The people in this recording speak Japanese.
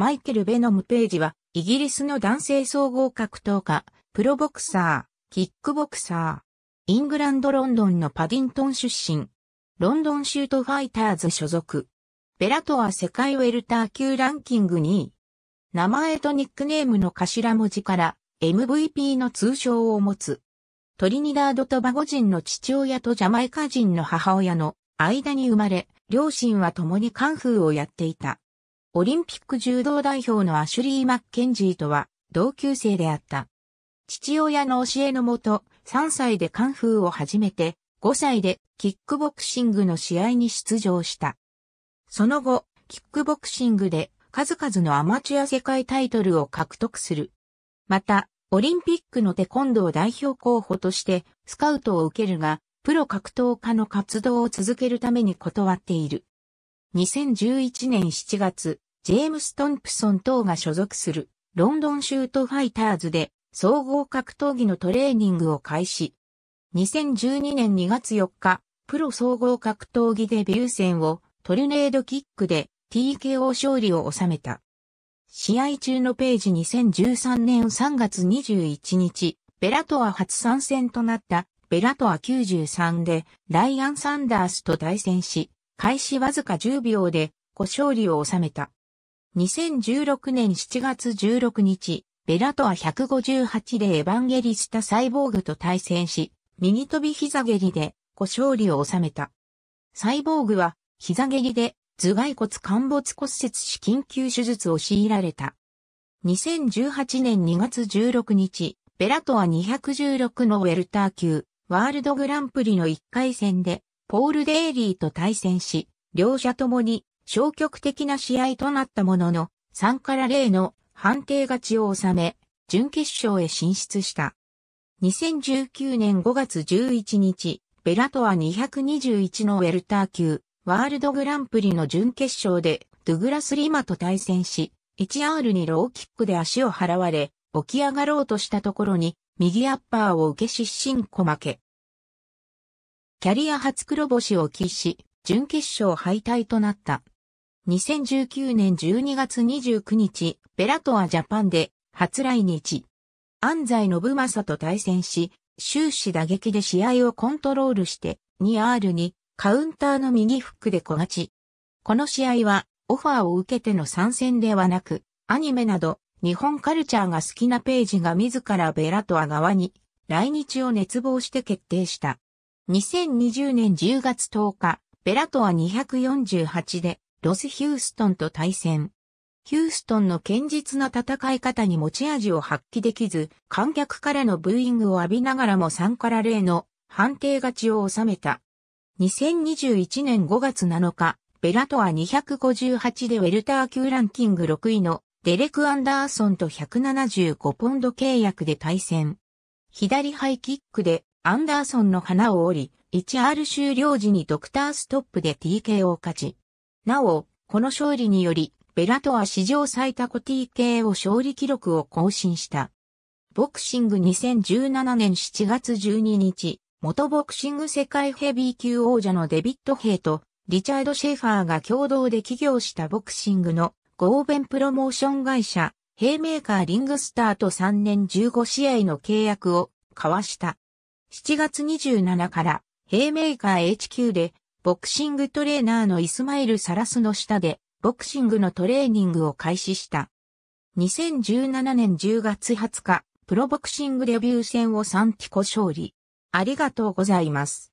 マイケル・ベノム・ページは、イギリスの男性総合格闘家、プロボクサー、キックボクサー、イングランド・ロンドンのパディントン出身、ロンドンシュートファイターズ所属、ベラトア世界ウェルター級ランキング2位、名前とニックネームの頭文字から MVP の通称を持つ。トリニダード・トバゴ人の父親とジャマイカ人の母親の間に生まれ、両親は共にカンフーをやっていた。オリンピック柔道代表のアシュリー・マッケンジーとは同級生であった。父親の教えのもと、3歳でカンフーを始めて、5歳でキックボクシングの試合に出場した。その後、キックボクシングで数々のアマチュア世界タイトルを獲得する。また、オリンピックのテコンドー代表候補としてスカウトを受けるが、プロ格闘家の活動を続けるために断っている。2011年7月、ジェームス・トンプソン等が所属するロンドンシュートファイターズで総合格闘技のトレーニングを開始。2012年2月4日、プロ総合格闘技デビュー戦をトルネードキックで TKO 勝利を収めた。試合中のページ2013年3月21日、ベラトア初参戦となったベラトア93でライアン・サンダースと対戦し、開始わずか10秒で5勝利を収めた。2016年7月16日、ベラトア158でエヴァンゲリスタサイボーグと対戦し、右飛び膝蹴りで小勝利を収めた。サイボーグは膝蹴りで頭蓋骨陥没骨折し緊急手術を強いられた。2018年2月16日、ベラトア216のウェルター級、ワールドグランプリの1回戦で、ポール・デイリーと対戦し、両者ともに消極的な試合となったものの、3から0の判定勝ちを収め、準決勝へ進出した。2019年5月11日、ベラトア221のウェルター級、ワールドグランプリの準決勝で、ドゥグラス・リマと対戦し、1R にローキックで足を払われ、起き上がろうとしたところに、右アッパーを受け失神小負け。キャリア初黒星を喫し、準決勝敗退となった。2019年12月29日、ベラトアジャパンで初来日。安西信正と対戦し、終始打撃で試合をコントロールして 2R にカウンターの右フックで小勝ち。この試合はオファーを受けての参戦ではなく、アニメなど日本カルチャーが好きなページが自らベラトア側に来日を熱望して決定した。2020年10月10日、ベラトア248でロス・ヒューストンと対戦。ヒューストンの堅実な戦い方に持ち味を発揮できず、観客からのブーイングを浴びながらも3から0の判定勝ちを収めた。2021年5月7日、ベラトア258でウェルター級ランキング6位のデレク・アンダーソンと175ポンド契約で対戦。左ハイキックでアンダーソンの花を折り、1R 終了時にドクターストップで TK を勝ち、なお、この勝利により、ベラトは史上最多コ t k を勝利記録を更新した。ボクシング2017年7月12日、元ボクシング世界ヘビー級王者のデビット・ヘイとリチャード・シェファーが共同で起業したボクシングの合弁プロモーション会社、ヘイメーカーリングスターと3年15試合の契約を交わした。7月27からヘイメーカー HQ でボクシングトレーナーのイスマイル・サラスの下で、ボクシングのトレーニングを開始した。2017年10月20日、プロボクシングデビュー戦を3ィコ勝利。ありがとうございます。